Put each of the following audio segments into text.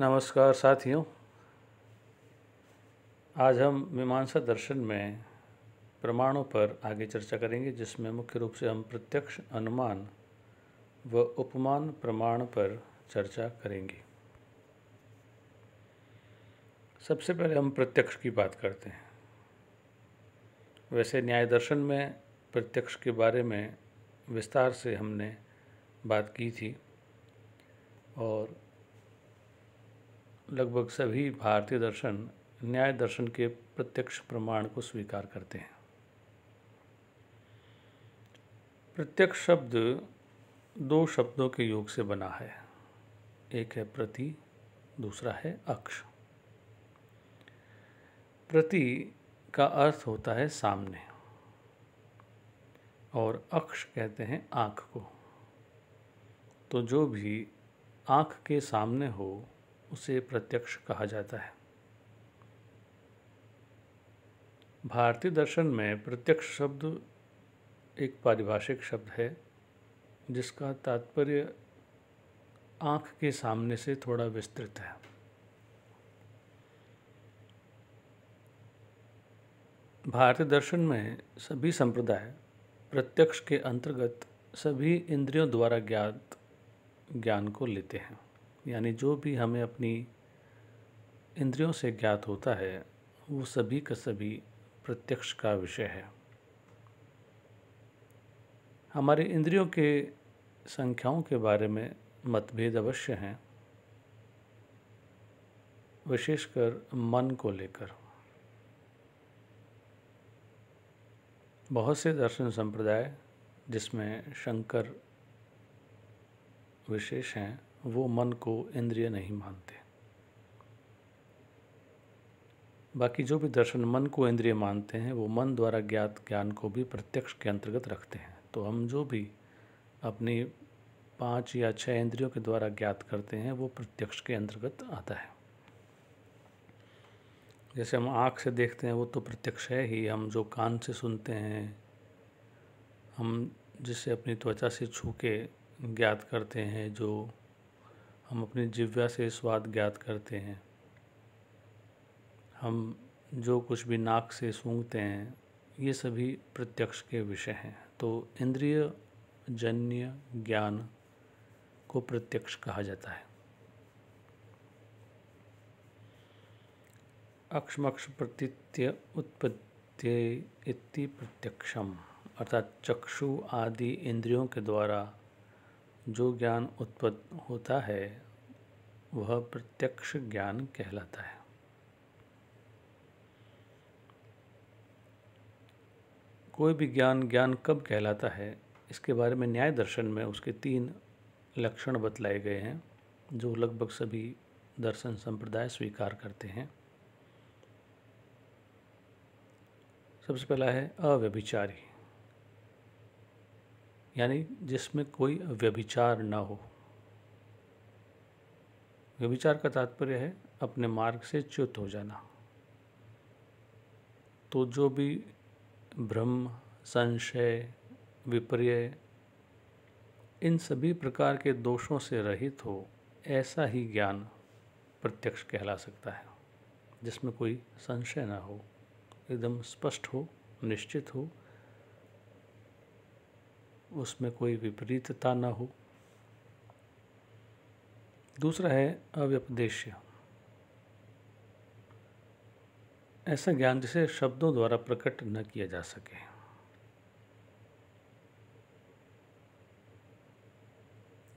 नमस्कार साथियों आज हम मीमांसा दर्शन में प्रमाणों पर आगे चर्चा करेंगे जिसमें मुख्य रूप से हम प्रत्यक्ष अनुमान व उपमान प्रमाण पर चर्चा करेंगे सबसे पहले हम प्रत्यक्ष की बात करते हैं वैसे न्याय दर्शन में प्रत्यक्ष के बारे में विस्तार से हमने बात की थी और लगभग सभी भारतीय दर्शन न्याय दर्शन के प्रत्यक्ष प्रमाण को स्वीकार करते हैं प्रत्यक्ष शब्द दो शब्दों के योग से बना है एक है प्रति दूसरा है अक्ष प्रति का अर्थ होता है सामने और अक्ष कहते हैं आँख को तो जो भी आँख के सामने हो उसे प्रत्यक्ष कहा जाता है भारतीय दर्शन में प्रत्यक्ष शब्द एक पारिभाषिक शब्द है जिसका तात्पर्य आँख के सामने से थोड़ा विस्तृत है भारतीय दर्शन में सभी संप्रदाय प्रत्यक्ष के अंतर्गत सभी इंद्रियों द्वारा ज्ञात ज्ञान को लेते हैं यानी जो भी हमें अपनी इंद्रियों से ज्ञात होता है वो सभी का सभी प्रत्यक्ष का विषय है हमारे इंद्रियों के संख्याओं के बारे में मतभेद अवश्य हैं विशेषकर मन को लेकर बहुत से दर्शन संप्रदाय जिसमें शंकर विशेष हैं वो मन को इंद्रिय नहीं मानते बाकी जो भी दर्शन मन को इंद्रिय मानते हैं वो मन द्वारा ज्ञात ज्ञान को भी प्रत्यक्ष के अंतर्गत रखते हैं तो हम जो भी अपनी पांच या छह इंद्रियों के द्वारा ज्ञात करते हैं वो प्रत्यक्ष के अंतर्गत आता है जैसे हम आँख से देखते हैं वो तो प्रत्यक्ष है ही हम जो कान से सुनते हैं हम जिसे अपनी त्वचा से छू के ज्ञात करते हैं जो हम अपनी जिव्या से स्वाद ज्ञात करते हैं हम जो कुछ भी नाक से सूंघते हैं ये सभी प्रत्यक्ष के विषय हैं तो इंद्रिय जन्य ज्ञान को प्रत्यक्ष कहा जाता है अक्षमक्ष प्रतीत्य उत्पत्ति इति प्रत्यक्षम अर्थात चक्षु आदि इंद्रियों के द्वारा जो ज्ञान उत्पन्न होता है वह प्रत्यक्ष ज्ञान कहलाता है कोई भी ज्ञान ज्ञान कब कहलाता है इसके बारे में न्याय दर्शन में उसके तीन लक्षण बतलाए गए हैं जो लगभग सभी दर्शन संप्रदाय स्वीकार करते हैं सबसे पहला है अव्यभिचारी यानी जिसमें कोई व्यभिचार न हो व्यभिचार का तात्पर्य है अपने मार्ग से च्युत हो जाना तो जो भी भ्रम संशय विपर्य इन सभी प्रकार के दोषों से रहित हो ऐसा ही ज्ञान प्रत्यक्ष कहला सकता है जिसमें कोई संशय ना हो एकदम स्पष्ट हो निश्चित हो उसमें कोई विपरीतता न हो दूसरा है अव्यपदेश्य ऐसा ज्ञान जिसे शब्दों द्वारा प्रकट न किया जा सके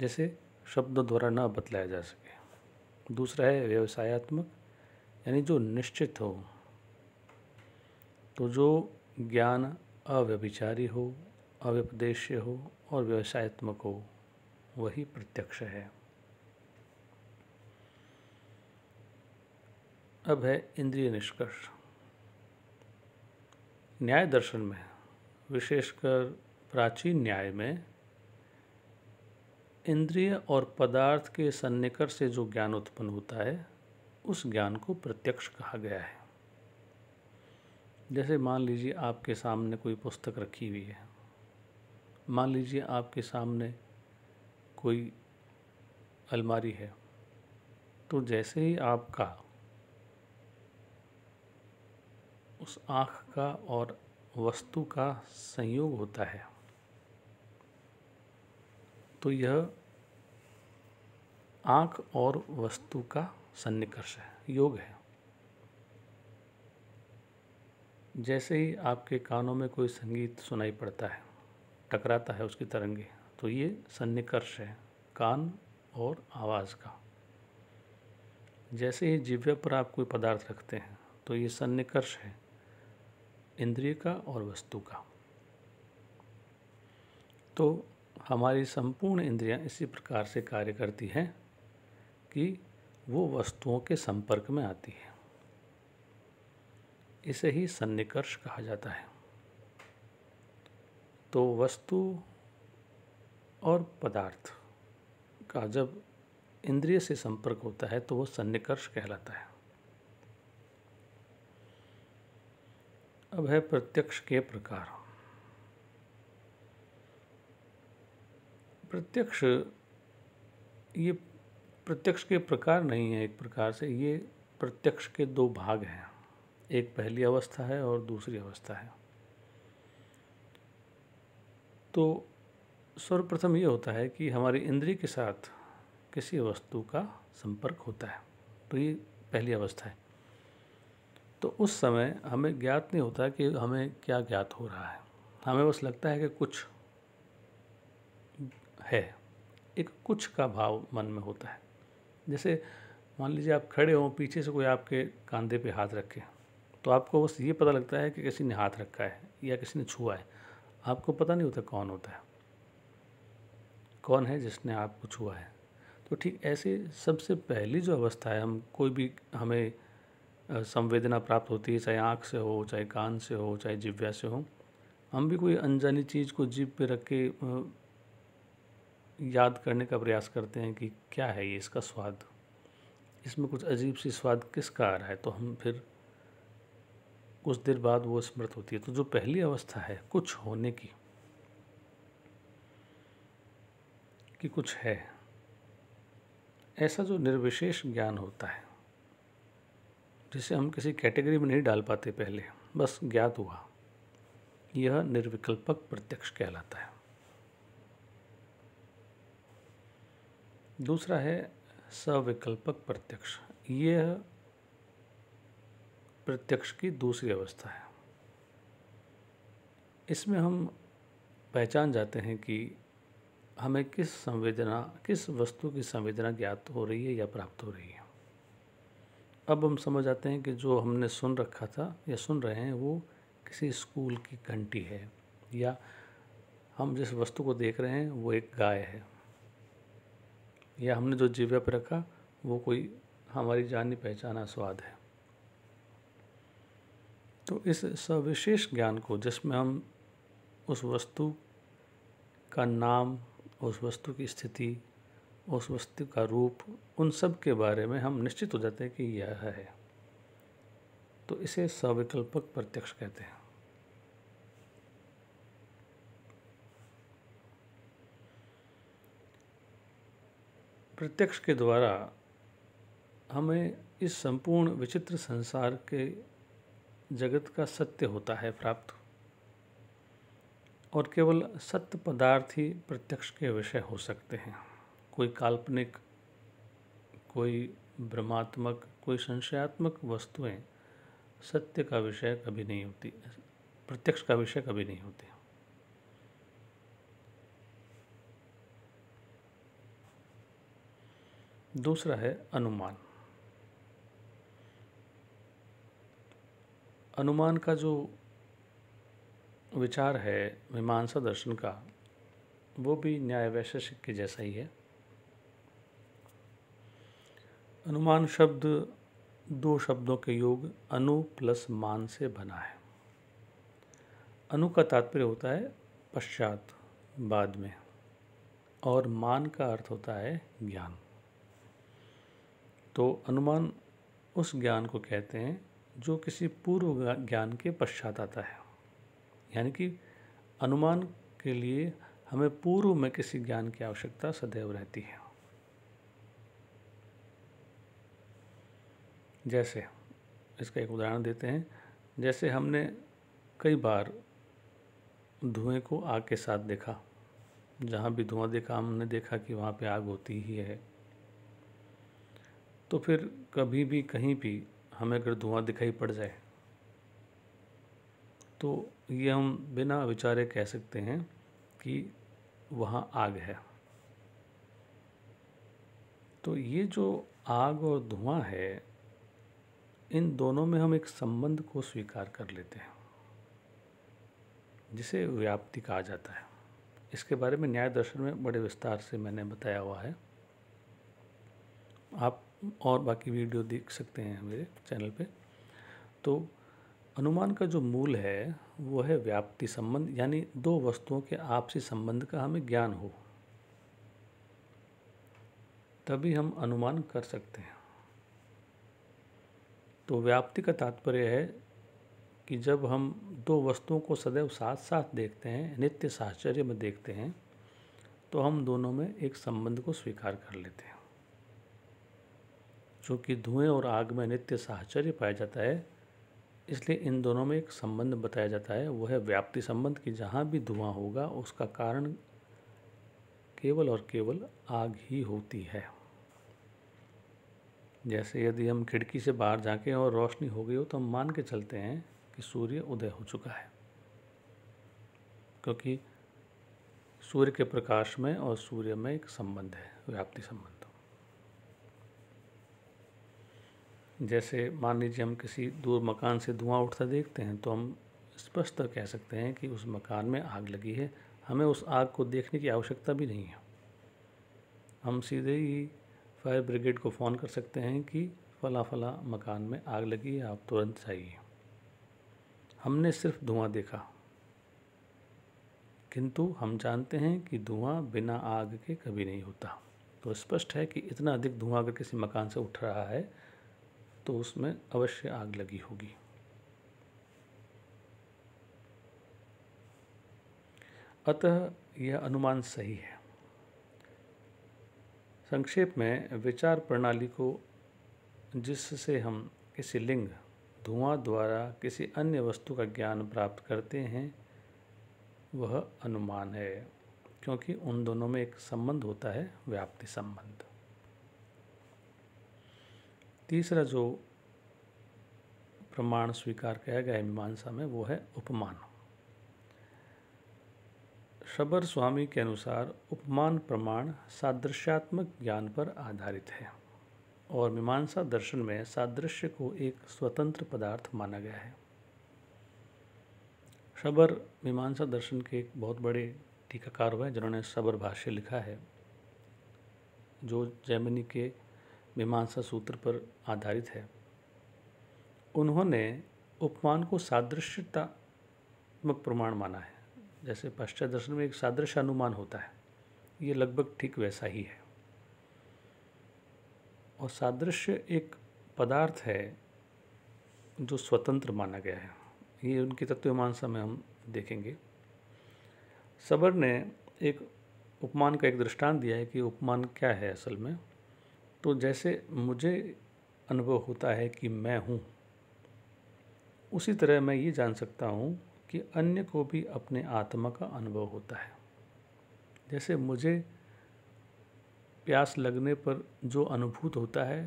जैसे शब्दों द्वारा न बतलाया जा सके दूसरा है व्यवसायत्मक यानी जो निश्चित हो तो जो ज्ञान अव्यभिचारी हो अव्यपदेश्य हो और व्यवसायत्मक हो वही प्रत्यक्ष है अब है इंद्रिय निष्कर्ष न्याय दर्शन में विशेषकर प्राचीन न्याय में इंद्रिय और पदार्थ के सन्निकर से जो ज्ञान उत्पन्न होता है उस ज्ञान को प्रत्यक्ष कहा गया है जैसे मान लीजिए आपके सामने कोई पुस्तक रखी हुई है मान लीजिए आपके सामने कोई अलमारी है तो जैसे ही आपका उस आँख का और वस्तु का संयोग होता है तो यह आँख और वस्तु का सन्निकर्ष है योग है जैसे ही आपके कानों में कोई संगीत सुनाई पड़ता है टकराता है उसकी तरंगे तो ये सन्निकर्ष है कान और आवाज़ का जैसे ही जिव्य पर आप कोई पदार्थ रखते हैं तो ये सन्निकर्ष है इंद्रिय का और वस्तु का तो हमारी संपूर्ण इंद्रियां इसी प्रकार से कार्य करती हैं कि वो वस्तुओं के संपर्क में आती है इसे ही सन्निकर्ष कहा जाता है तो वस्तु और पदार्थ का जब इंद्रिय से संपर्क होता है तो वो सन्निकर्ष कहलाता है अब है प्रत्यक्ष के प्रकार प्रत्यक्ष ये प्रत्यक्ष के प्रकार नहीं है एक प्रकार से ये प्रत्यक्ष के दो भाग हैं एक पहली अवस्था है और दूसरी अवस्था है तो सर्वप्रथम ये होता है कि हमारी इंद्रिय के साथ किसी वस्तु का संपर्क होता है तो ये पहली अवस्था है तो उस समय हमें ज्ञात नहीं होता कि हमें क्या ज्ञात हो रहा है हमें बस लगता है कि कुछ है एक कुछ का भाव मन में होता है जैसे मान लीजिए आप खड़े हों पीछे से कोई आपके कंधे पे हाथ रखे तो आपको बस ये पता लगता है कि किसी ने हाथ रखा है या किसी ने छुआ है आपको पता नहीं होता कौन होता है कौन है जिसने आपको छुआ है तो ठीक ऐसे सबसे पहली जो अवस्था है हम कोई भी हमें संवेदना प्राप्त होती है चाहे आँख से हो चाहे कान से हो चाहे जिव्या से हो हम भी कोई अनजानी चीज़ को जीप पे रख के याद करने का प्रयास करते हैं कि क्या है ये इसका स्वाद इसमें कुछ अजीब सी स्वाद किसका आ रहा है तो हम फिर कुछ देर बाद वो स्मृत होती है तो जो पहली अवस्था है कुछ होने की कि कुछ है ऐसा जो निर्विशेष ज्ञान होता है जिसे हम किसी कैटेगरी में नहीं डाल पाते पहले बस ज्ञात हुआ यह निर्विकल्पक प्रत्यक्ष कहलाता है दूसरा है सविकल्पक प्रत्यक्ष यह प्रत्यक्ष की दूसरी अवस्था है इसमें हम पहचान जाते हैं कि हमें किस संवेदना किस वस्तु की संवेदना ज्ञात हो रही है या प्राप्त हो रही है अब हम समझ आते हैं कि जो हमने सुन रखा था या सुन रहे हैं वो किसी स्कूल की घंटी है या हम जिस वस्तु को देख रहे हैं वो एक गाय है या हमने जो जीवा पर रखा वो कोई हमारी जानी पहचाना स्वाद है तो इस सविशेष ज्ञान को जिसमें हम उस वस्तु का नाम उस वस्तु की स्थिति उस वस्तु का रूप उन सब के बारे में हम निश्चित हो जाते हैं कि यह है तो इसे सविकल्पक प्रत्यक्ष कहते हैं प्रत्यक्ष के द्वारा हमें इस संपूर्ण विचित्र संसार के जगत का सत्य होता है प्राप्त और केवल सत्य पदार्थ ही प्रत्यक्ष के विषय हो सकते हैं कोई काल्पनिक कोई भ्रमात्मक कोई संशयात्मक वस्तुएं सत्य का विषय कभी नहीं होती प्रत्यक्ष का विषय कभी नहीं होती दूसरा है अनुमान अनुमान का जो विचार है मीमांसा दर्शन का वो भी न्याय वैशेषिक के जैसा ही है अनुमान शब्द दो शब्दों के योग अनु प्लस मान से बना है अनु का तात्पर्य होता है पश्चात बाद में और मान का अर्थ होता है ज्ञान तो अनुमान उस ज्ञान को कहते हैं जो किसी पूर्व ज्ञान के पश्चात आता है यानी कि अनुमान के लिए हमें पूर्व में किसी ज्ञान की आवश्यकता सदैव रहती है जैसे इसका एक उदाहरण देते हैं जैसे हमने कई बार धुएं को आग के साथ देखा जहाँ भी धुआं देखा हमने देखा कि वहाँ पे आग होती ही है तो फिर कभी भी कहीं भी हमें अगर धुआं दिखाई पड़ जाए तो ये हम बिना विचारे कह सकते हैं कि वहाँ आग है तो ये जो आग और धुआं है इन दोनों में हम एक संबंध को स्वीकार कर लेते हैं जिसे व्याप्ति कहा जाता है इसके बारे में न्याय दर्शन में बड़े विस्तार से मैंने बताया हुआ है आप और बाकी वीडियो देख सकते हैं मेरे चैनल पे तो अनुमान का जो मूल है वो है व्याप्ति संबंध यानी दो वस्तुओं के आपसी संबंध का हमें ज्ञान हो तभी हम अनुमान कर सकते हैं तो व्याप्ति का तात्पर्य है कि जब हम दो वस्तुओं को सदैव साथ साथ देखते हैं नित्य साहचर्य में देखते हैं तो हम दोनों में एक संबंध को स्वीकार कर लेते हैं जो कि धुएं और आग में नित्य साहचर्य पाया जाता है इसलिए इन दोनों में एक संबंध बताया जाता है वह है व्याप्ति संबंध कि जहाँ भी धुआं होगा उसका कारण केवल और केवल आग ही होती है जैसे यदि हम खिड़की से बाहर जाके और रोशनी हो गई हो तो हम मान के चलते हैं कि सूर्य उदय हो चुका है क्योंकि सूर्य के प्रकाश में और सूर्य में एक संबंध है व्याप्ति संबंध जैसे मान लीजिए हम किसी दूर मकान से धुआं उठता देखते हैं तो हम स्पष्ट कह सकते हैं कि उस मकान में आग लगी है हमें उस आग को देखने की आवश्यकता भी नहीं है हम सीधे ही फायर ब्रिगेड को फ़ोन कर सकते हैं कि फ़ला फ़ला मकान में आग लगी है आप तुरंत चाहिए हमने सिर्फ धुआं देखा किंतु हम जानते हैं कि धुआं बिना आग के कभी नहीं होता तो स्पष्ट है कि इतना अधिक धुआं अगर किसी मकान से उठ रहा है तो उसमें अवश्य आग लगी होगी अतः यह अनुमान सही है संक्षेप में विचार प्रणाली को जिससे हम किसी लिंग धुआं द्वारा किसी अन्य वस्तु का ज्ञान प्राप्त करते हैं वह अनुमान है क्योंकि उन दोनों में एक संबंध होता है व्याप्ति संबंध तीसरा जो प्रमाण स्वीकार किया गया है मीमांसा में वो है उपमान शबर स्वामी के अनुसार उपमान प्रमाण सादृश्यात्मक ज्ञान पर आधारित है और मीमांसा दर्शन में सादृश्य को एक स्वतंत्र पदार्थ माना गया है शबर मीमांसा दर्शन के एक बहुत बड़े टीकाकार हुए जिन्होंने शबर भाष्य लिखा है जो जर्मनी के मीमांसा सूत्र पर आधारित है उन्होंने उपमान को सादृश्यतात्मक प्रमाण माना है जैसे पश्चात दर्शन में एक सादृश्य अनुमान होता है ये लगभग ठीक वैसा ही है और सादृश्य एक पदार्थ है जो स्वतंत्र माना गया है ये उनकी तत्वमानसा में हम देखेंगे सबर ने एक उपमान का एक दृष्टांत दिया है कि उपमान क्या है असल में तो जैसे मुझे अनुभव होता है कि मैं हूँ उसी तरह मैं ये जान सकता हूँ कि अन्य को भी अपने आत्मा का अनुभव होता है जैसे मुझे प्यास लगने पर जो अनुभूत होता है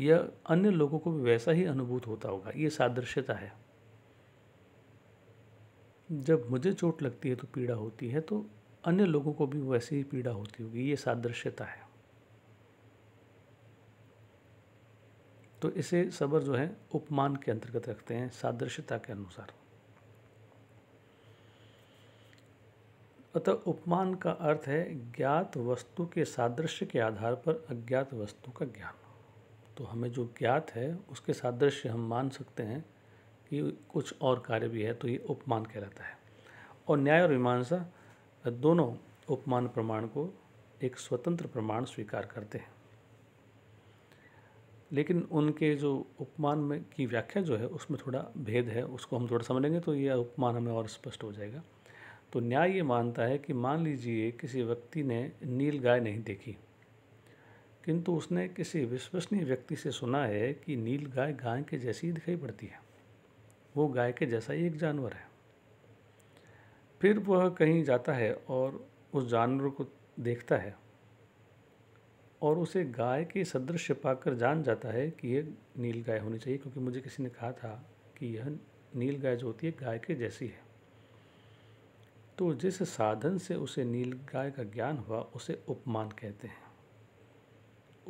यह अन्य लोगों को भी वैसा ही अनुभूत होता होगा ये सादृश्यता है जब मुझे चोट लगती है तो पीड़ा होती है तो अन्य लोगों को भी वैसी ही पीड़ा होती होगी ये सादृश्यता है तो इसे सबर जो है उपमान के अंतर्गत रखते हैं सादृश्यता के अनुसार अतः उपमान का अर्थ है ज्ञात वस्तु के सादृश्य के आधार पर अज्ञात वस्तु का ज्ञान तो हमें जो ज्ञात है उसके सादृश्य हम मान सकते हैं कि कुछ और कार्य भी है तो ये उपमान कहलाता है और न्याय और मीमांसा दोनों उपमान प्रमाण को एक स्वतंत्र प्रमाण स्वीकार करते हैं लेकिन उनके जो उपमान में की व्याख्या जो है उसमें थोड़ा भेद है उसको हम थोड़ा समझेंगे तो यह उपमान हमें और स्पष्ट हो जाएगा तो न्याय ये मानता है कि मान लीजिए किसी व्यक्ति ने नील गाय नहीं देखी किंतु उसने किसी विश्वसनीय व्यक्ति से सुना है कि नील गाय गाय के जैसी ही दिखाई पड़ती है वो गाय के जैसा ही एक जानवर है फिर वह कहीं जाता है और उस जानवर को देखता है और उसे गाय के सदृश पाकर जान जाता है कि यह नील गाय होनी चाहिए क्योंकि मुझे किसी ने कहा था कि यह नील गाय जो होती है गाय के जैसी है तो जिस साधन से उसे नील गाय का ज्ञान हुआ उसे उपमान कहते हैं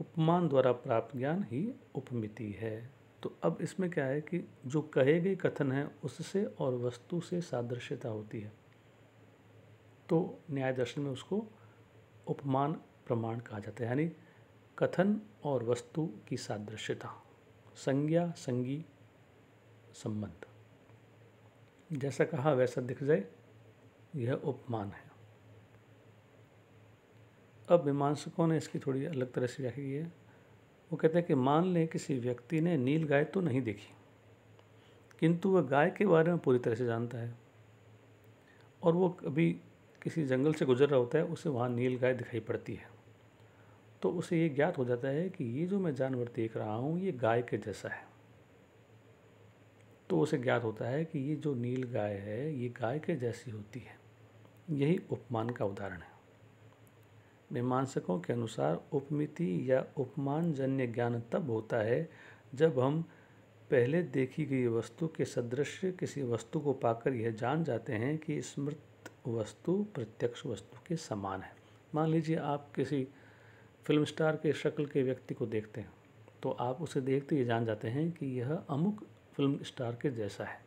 उपमान द्वारा प्राप्त ज्ञान ही उपमिति है तो अब इसमें क्या है कि जो कहे गए कथन है उससे और वस्तु से सादृश्यता होती है तो न्याय दर्शन में उसको उपमान प्रमाण कहा जाता है यानी कथन और वस्तु की सादृश्यता संज्ञा संगी संबंध जैसा कहा वैसा दिख जाए यह उपमान है अब मीमांसकों ने इसकी थोड़ी अलग तरह से व्याख्या की है वो कहते हैं कि मान लें किसी व्यक्ति ने नील गाय तो नहीं देखी किंतु वह गाय के बारे में पूरी तरह से जानता है और वो कभी किसी जंगल से गुजर रहा होता है उसे वहाँ नील गाय दिखाई पड़ती है तो उसे ये ज्ञात हो जाता है कि ये जो मैं जानवर देख रहा हूँ ये गाय के जैसा है तो उसे ज्ञात होता है कि ये जो नील गाय है ये गाय के जैसी होती है यही उपमान का उदाहरण है मीमांसकों के अनुसार उपमिति या उपमानजन्य ज्ञान तब होता है जब हम पहले देखी गई वस्तु के सदृश किसी वस्तु को पाकर यह जान जाते हैं कि स्मृत वस्तु प्रत्यक्ष वस्तु के समान है मान लीजिए आप किसी फिल्म स्टार के शक्ल के व्यक्ति को देखते हैं तो आप उसे देखते ये जान जाते हैं कि यह अमुक फिल्म स्टार के जैसा है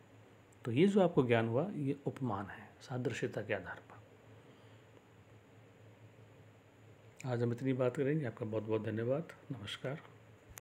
तो ये जो आपको ज्ञान हुआ ये उपमान है सादृश्यता के आधार पर आज हम इतनी बात करेंगे आपका बहुत बहुत धन्यवाद नमस्कार